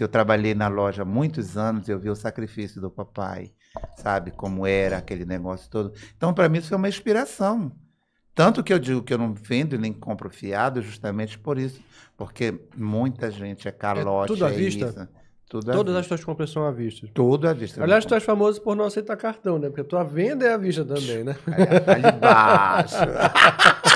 Se eu trabalhei na loja muitos anos, eu vi o sacrifício do papai, sabe? Como era aquele negócio todo. Então, para mim, isso foi uma inspiração. Tanto que eu digo que eu não vendo nem compro fiado, justamente por isso. Porque muita gente é, é calote. É tudo à é vista? Isso, tudo Todas as tuas compras são à vista. Tudo à vista. Aliás, tu és famoso por não aceitar cartão, né? Porque tua venda é à vista também, né? Olha, ali embaixo.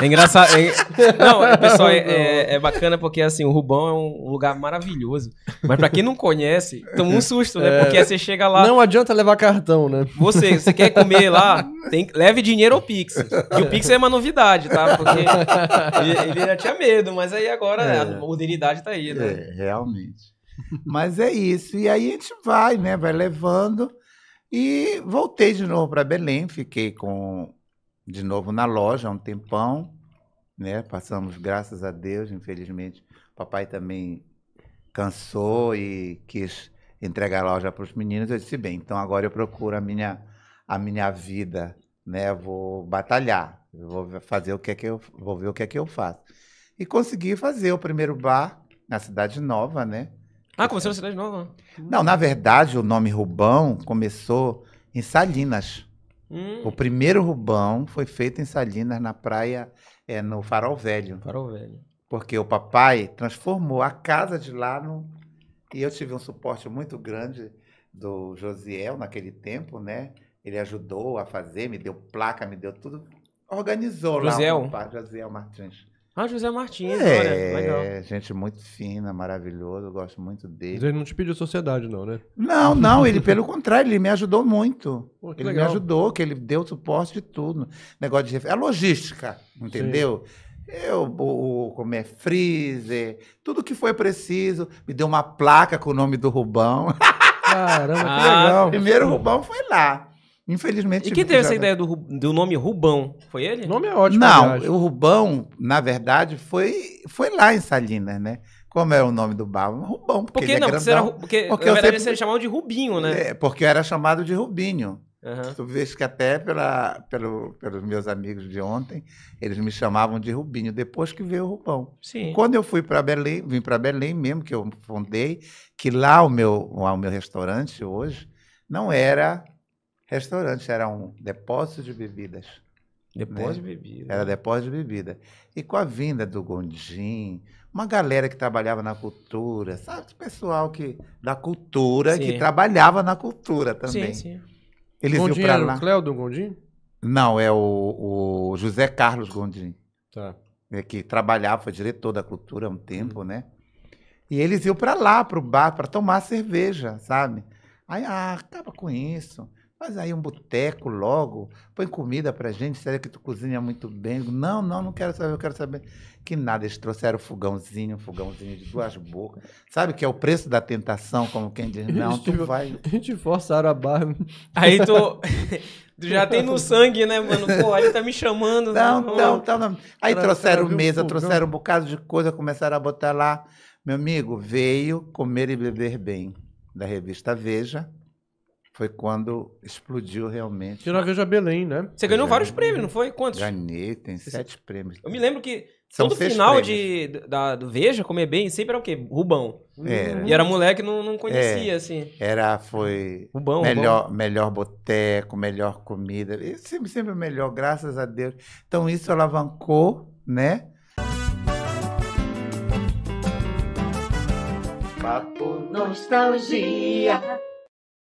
É engraçado. É... Não, é, pessoal, é, é, é, bacana porque assim, o Rubão é um lugar maravilhoso. Mas pra quem não conhece, toma um susto, né? É. Porque você chega lá. Não adianta levar cartão, né? Você, você quer comer lá, tem... leve dinheiro ou Pix. E o Pix é uma novidade, tá? Porque ele, ele já tinha medo, mas aí agora a modernidade tá aí, né? realmente. Mas é isso. E aí a gente vai, né? Vai levando. E voltei de novo para Belém, fiquei com de novo na loja há um tempão, né? Passamos, graças a Deus, infelizmente, papai também cansou e quis entregar a loja para os meninos. Eu disse, bem, então agora eu procuro a minha, a minha vida, né? Vou batalhar, vou fazer o que é que eu vou ver o que é que eu faço. E consegui fazer o primeiro bar na cidade nova, né? Ah, começou na cidade nova? Não, na verdade, o nome Rubão começou em Salinas. Hum. O primeiro rubão foi feito em Salinas, na praia, é, no Farol Velho. Farol Velho. Porque o papai transformou a casa de lá no. E eu tive um suporte muito grande do Josiel naquele tempo, né? Ele ajudou a fazer, me deu placa, me deu tudo. Organizou Josiel. lá. O Josiel Martins. Ah, José Martins, é, legal. legal. gente muito fina, maravilhoso, eu gosto muito dele. Mas ele não te pediu sociedade, não, né? Não, não, ele, pelo contrário, ele me ajudou muito. Pô, ele legal. me ajudou, que ele deu suporte de tudo. Negócio de. É logística, entendeu? Sim. Eu, o, é freezer, tudo que foi preciso. Me deu uma placa com o nome do Rubão. Caramba, que ah, legal. Ah, Primeiro Rubão foi lá. Infelizmente. E quem né, teve já... essa né? ideia do, do nome Rubão? Foi ele? O nome é ótimo. Não, o Rubão, na verdade, foi, foi lá em Salinas, né? Como é o nome do bar? Rubão. Porque, porque ele é não, é grandão. Era, porque, porque eu sempre... você chamava de Rubinho, né? É, porque eu era chamado de Rubinho. Uhum. Tu vês que até pela, pelo, pelos meus amigos de ontem, eles me chamavam de Rubinho, depois que veio o Rubão. Sim. Quando eu fui para Belém, vim para Belém mesmo, que eu fundei, que lá o meu, o meu restaurante hoje não era restaurante, era um depósito de bebidas. Depósito né? de bebida. Era depósito de bebida. E com a vinda do Gondim, uma galera que trabalhava na cultura, sabe? O pessoal que, da cultura, sim. que trabalhava na cultura também. Sim, sim. Eles Gondim iam lá. o Cléo do Gondim? Não, é o, o José Carlos Gondim. Tá. É que trabalhava, foi diretor da cultura há um tempo, hum. né? E eles iam para lá, para o bar, para tomar cerveja, sabe? Aí, ah, acaba com isso. Faz aí um boteco logo, põe comida pra gente, será que tu cozinha muito bem? não, não, não quero saber, eu quero saber. Que nada, eles trouxeram fogãozinho, um fogãozinho de duas bocas. Sabe que é o preço da tentação, como quem diz, não, tu vai a gente forçaram a barra. Aí tu. Tu já tem no sangue, né, mano? Pô, ele tá me chamando. Não, né? não, não, tá não. Aí trouxeram mesa, um trouxeram um bocado de coisa, começaram a botar lá. Meu amigo, veio comer e beber bem, da revista Veja foi quando explodiu realmente. Primeira vez Veja Belém, né? Você ganhou é. vários prêmios, não foi? Quantos? Ganhei, tem sete prêmios. Eu me lembro que São todo final de, da, do Veja, Comer Bem, sempre era o quê? Rubão. Era. É. E era moleque, não, não conhecia, é. assim. Era, foi... Rubão, Melhor, Rubão. melhor boteco, melhor comida. Sempre, sempre melhor, graças a Deus. Então, isso alavancou, né? Papo Nostalgia